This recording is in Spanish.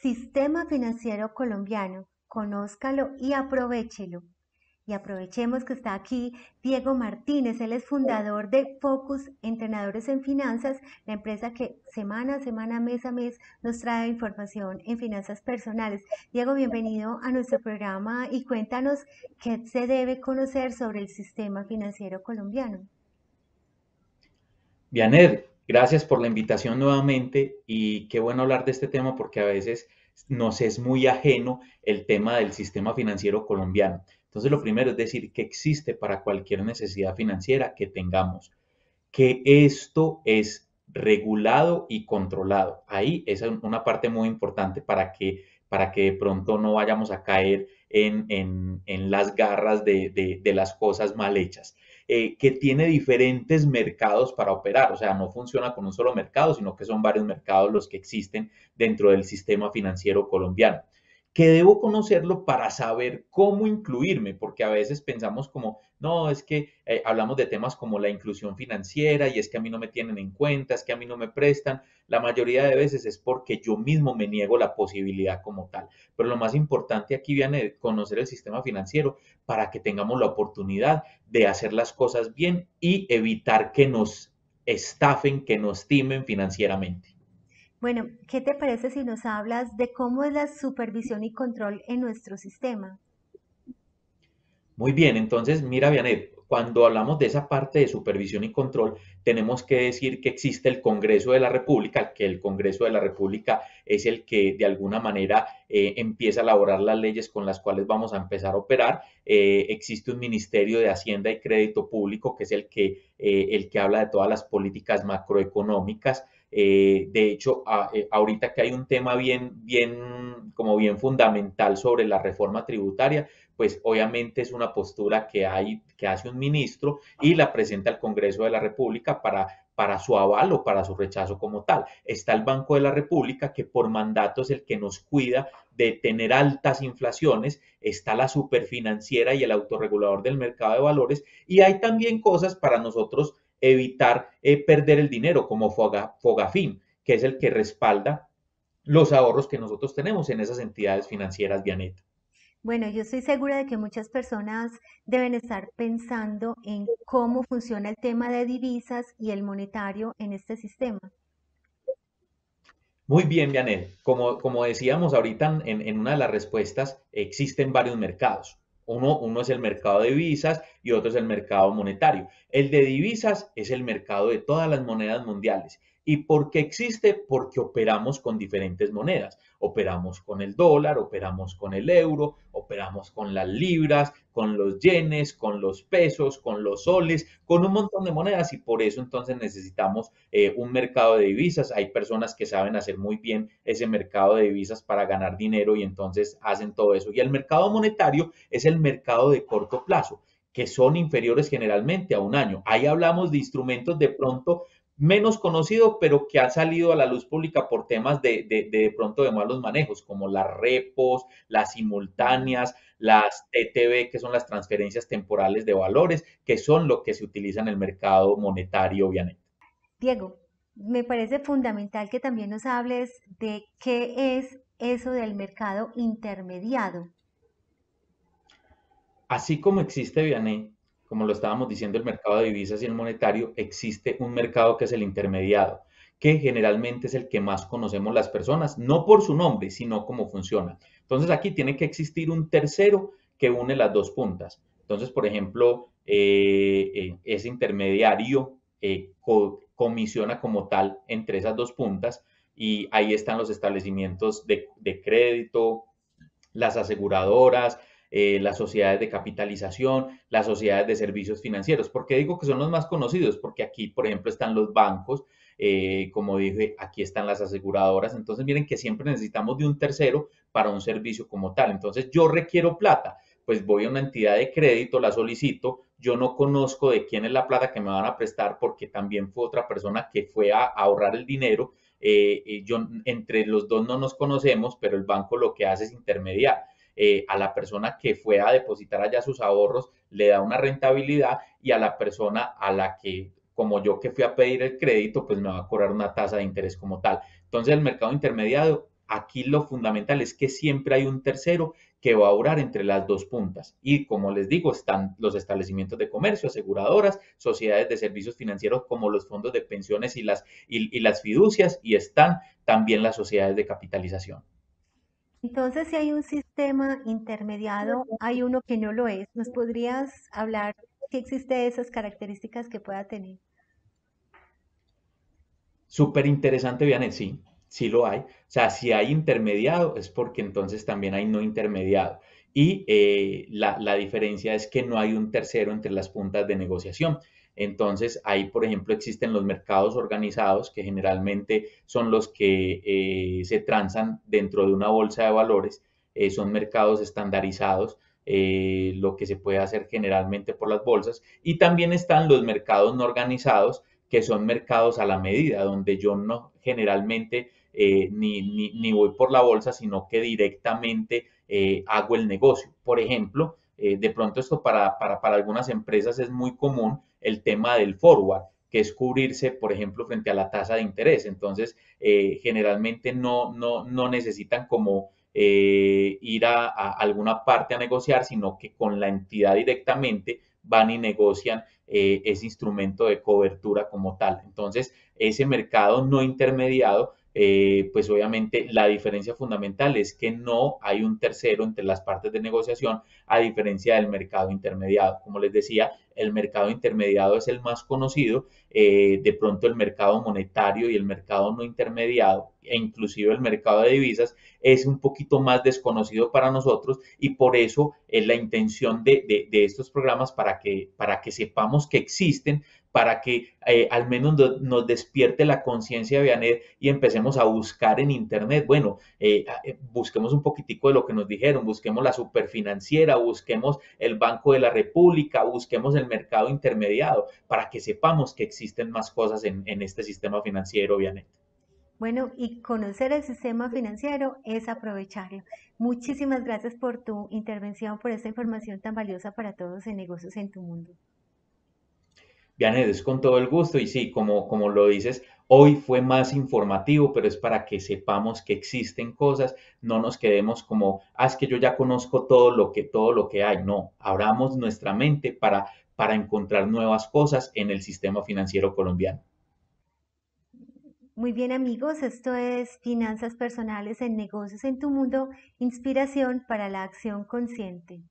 sistema financiero colombiano. Conózcalo y aprovechelo. Y aprovechemos que está aquí Diego Martínez, él es fundador de Focus Entrenadores en Finanzas, la empresa que semana a semana, mes a mes nos trae información en finanzas personales. Diego, bienvenido a nuestro programa y cuéntanos qué se debe conocer sobre el sistema financiero colombiano. Gracias por la invitación nuevamente y qué bueno hablar de este tema porque a veces nos es muy ajeno el tema del sistema financiero colombiano. Entonces, lo primero es decir que existe para cualquier necesidad financiera que tengamos, que esto es regulado y controlado. Ahí es una parte muy importante para que, para que de pronto no vayamos a caer en, en, en las garras de, de, de las cosas mal hechas. Eh, que tiene diferentes mercados para operar, o sea, no funciona con un solo mercado, sino que son varios mercados los que existen dentro del sistema financiero colombiano que debo conocerlo para saber cómo incluirme, porque a veces pensamos como, no, es que eh, hablamos de temas como la inclusión financiera y es que a mí no me tienen en cuenta, es que a mí no me prestan. La mayoría de veces es porque yo mismo me niego la posibilidad como tal. Pero lo más importante aquí viene conocer el sistema financiero para que tengamos la oportunidad de hacer las cosas bien y evitar que nos estafen, que nos timen financieramente. Bueno, ¿qué te parece si nos hablas de cómo es la supervisión y control en nuestro sistema? Muy bien, entonces mira, Vianet, cuando hablamos de esa parte de supervisión y control, tenemos que decir que existe el Congreso de la República, que el Congreso de la República es el que de alguna manera eh, empieza a elaborar las leyes con las cuales vamos a empezar a operar. Eh, existe un Ministerio de Hacienda y Crédito Público, que es el que, eh, el que habla de todas las políticas macroeconómicas. Eh, de hecho, eh, ahorita que hay un tema bien, bien, como bien fundamental sobre la reforma tributaria, pues obviamente es una postura que, hay, que hace un ministro y la presenta al Congreso de la República para, para su aval o para su rechazo como tal. Está el Banco de la República, que por mandato es el que nos cuida de tener altas inflaciones, está la superfinanciera y el autorregulador del mercado de valores, y hay también cosas para nosotros evitar eh, perder el dinero como Fogafin, que es el que respalda los ahorros que nosotros tenemos en esas entidades financieras, Vianeta. Bueno, yo estoy segura de que muchas personas deben estar pensando en cómo funciona el tema de divisas y el monetario en este sistema. Muy bien, Vianel. Como, como decíamos ahorita en, en, una de las respuestas, existen varios mercados. Uno, uno es el mercado de divisas, y otro es el mercado monetario. El de divisas es el mercado de todas las monedas mundiales. ¿Y por qué existe? Porque operamos con diferentes monedas. Operamos con el dólar, operamos con el euro, operamos con las libras, con los yenes, con los pesos, con los soles, con un montón de monedas y por eso entonces necesitamos eh, un mercado de divisas. Hay personas que saben hacer muy bien ese mercado de divisas para ganar dinero y entonces hacen todo eso. Y el mercado monetario es el mercado de corto plazo que son inferiores generalmente a un año. Ahí hablamos de instrumentos de pronto menos conocidos, pero que han salido a la luz pública por temas de, de, pronto de malos manejos, como las repos, las simultáneas, las TTB, que son las transferencias temporales de valores, que son lo que se utiliza en el mercado monetario, obviamente. Diego, me parece fundamental que también nos hables de qué es eso del mercado intermediado así como existe como lo estábamos diciendo, el mercado de divisas y el monetario, existe un mercado que es el intermediado, que generalmente es el que más conocemos las personas, no por su nombre, sino cómo funciona. Entonces aquí tiene que existir un tercero que une las dos puntas. Entonces, por ejemplo, eh, eh, ese intermediario eh, comisiona como tal entre esas dos puntas y ahí están los establecimientos de crédito, las aseguradoras, eh, las sociedades de capitalización, las sociedades de servicios financieros. ¿Por qué digo que son los más conocidos? Porque aquí, por ejemplo, están los bancos, eh, como dije, aquí están las aseguradoras. Entonces, miren que siempre necesitamos de un tercero para un servicio como tal. Entonces, yo requiero plata, pues voy a una entidad de crédito, la solicito, yo no conozco de quién es la plata que me van a prestar porque también fue otra persona que fue a ahorrar el dinero. Eh, yo, entre los dos no nos conocemos, pero el banco lo que hace es intermediar. Eh, a la persona que fue a depositar allá sus ahorros le da una rentabilidad y a la persona a la que como yo que fui a pedir el crédito, pues me va a cobrar una tasa de interés como tal. Entonces el mercado intermediario, aquí lo fundamental es que siempre hay un tercero que va a ahorrar entre las dos puntas. Y como les digo, están los establecimientos de comercio, aseguradoras, sociedades de servicios financieros como los fondos de pensiones y las, y las fiducias, y están también las sociedades de capitalización. Entonces, si hay un sistema intermediado, hay uno que no lo es. ¿Nos podrías hablar qué existe esas características que pueda tener? Súper interesante, Vianet, sí, sí lo hay. O sea, si hay intermediado es porque entonces también hay no intermediado y eh, la, diferencia es que no hay un tercero entre las puntas de negociación. Entonces, ahí, por ejemplo, existen los mercados organizados, que generalmente son los que eh, se transan dentro de una bolsa de valores, eh, son mercados estandarizados, lo que se puede hacer generalmente por las bolsas, y también están los mercados no organizados, que son mercados a la medida, donde yo no generalmente ni, ni voy por la bolsa, sino que directamente eh, hago el negocio. Por ejemplo, eh, de pronto esto para, para, algunas empresas es muy común el tema del forward, que es cubrirse, por ejemplo, frente a la tasa de interés. Entonces, eh, generalmente no, no, no, necesitan como ir a, alguna parte a negociar, sino que con la entidad directamente van y negocian ese instrumento de cobertura como tal. Entonces, ese mercado no intermediado eh, pues obviamente la diferencia fundamental es que no hay un tercero entre las partes de negociación a diferencia del mercado intermediado. Como les decía, el mercado intermediado es el más conocido, eh, de pronto el mercado monetario y el mercado no intermediado e inclusive el mercado de divisas es un poquito más desconocido para nosotros y por eso es eh, la intención de, estos programas para que, para que sepamos que existen, para que eh, al menos nos despierte la conciencia de Vianet y empecemos a buscar en Internet. Bueno, eh, eh, busquemos un poquitico de lo que nos dijeron, busquemos la superfinanciera, busquemos el Banco de la República, busquemos el mercado intermediado, para que sepamos que existen más cosas en, en este sistema financiero, Vianet. Bueno, y conocer el sistema financiero es aprovecharlo. Muchísimas gracias por tu intervención, por esta información tan valiosa para todos en negocios en tu mundo es con todo el gusto. Y sí, como, como lo dices, hoy fue más informativo, pero es para que sepamos que existen cosas, no nos quedemos como, ah, es que yo ya conozco todo lo que, todo lo que hay. No, abramos nuestra mente para, para encontrar nuevas cosas en el sistema financiero colombiano. Muy bien amigos, esto es Finanzas Personales en Negocios en tu Mundo, inspiración para la acción consciente.